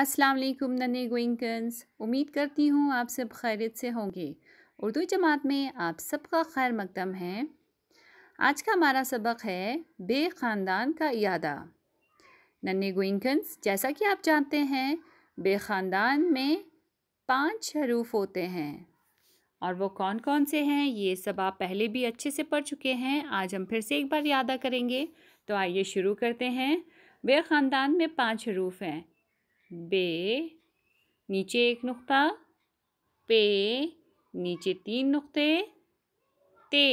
अस्सलाम वालेकुम नन्हे गोइंकन्स उम्मीद करती हूँ आप सब खैरियत से होंगे उर्दू जमात में आप सबका खैर मकदम है आज का हमारा सबक है बे ख़ानदान का अदा नन्हे गोइंकन्स जैसा कि आप जानते हैं बे ख़ानदान में पांच हरूफ होते हैं और वो कौन कौन से हैं ये सब आप पहले भी अच्छे से पढ़ चुके हैं आज हम फिर से एक बार यादा करेंगे तो आइए शुरू करते हैं बे ख़ानदान में पाँच हरूफ हैं बे नीचे एक नुक्ता पे नीचे तीन नुक्ते ते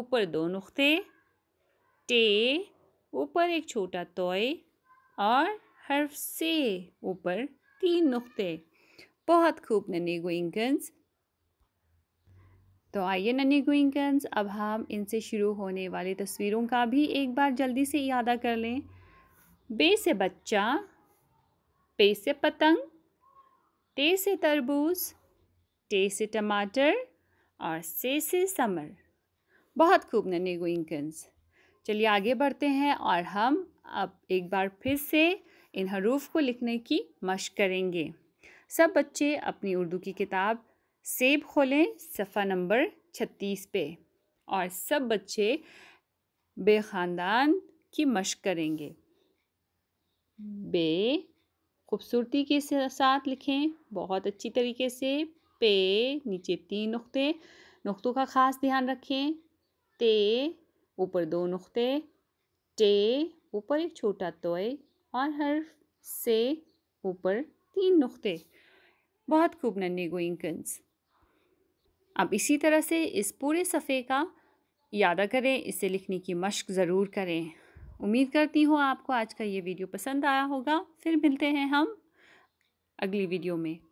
ऊपर दो नुक्ते टे ऊपर एक छोटा तोय और हर्फ से ऊपर तीन नुक्ते बहुत खूब नन्हे गोइंगन्स तो आइए नन्हे गोइंगन्स अब हम इनसे शुरू होने वाली तस्वीरों का भी एक बार जल्दी से यादा कर लें बे से बच्चा पे से पतंग टे से तरबूज टे से टमाटर और से से समर बहुत खूब नन्हे गुइंकन्स चलिए आगे बढ़ते हैं और हम अब एक बार फिर से इन हरूफ को लिखने की मशक करेंगे सब बच्चे अपनी उर्दू की किताब सेब खोलें सफ़ा नंबर छत्तीस पे और सब बच्चे बेखानदान की मशक करेंगे बे खूबसूरती के साथ लिखें बहुत अच्छी तरीके से पे नीचे तीन नुक्ते नुक्तों का ख़ास ध्यान रखें ते ऊपर दो नुक्ते टे ऊपर एक छोटा तोय और हर से ऊपर तीन नुक्ते बहुत खूब नन्हे गोइंकन्स अब इसी तरह से इस पूरे सफ़े का यादा करें इसे लिखने की मशक ज़रूर करें उम्मीद करती हूँ आपको आज का ये वीडियो पसंद आया होगा फिर मिलते हैं हम अगली वीडियो में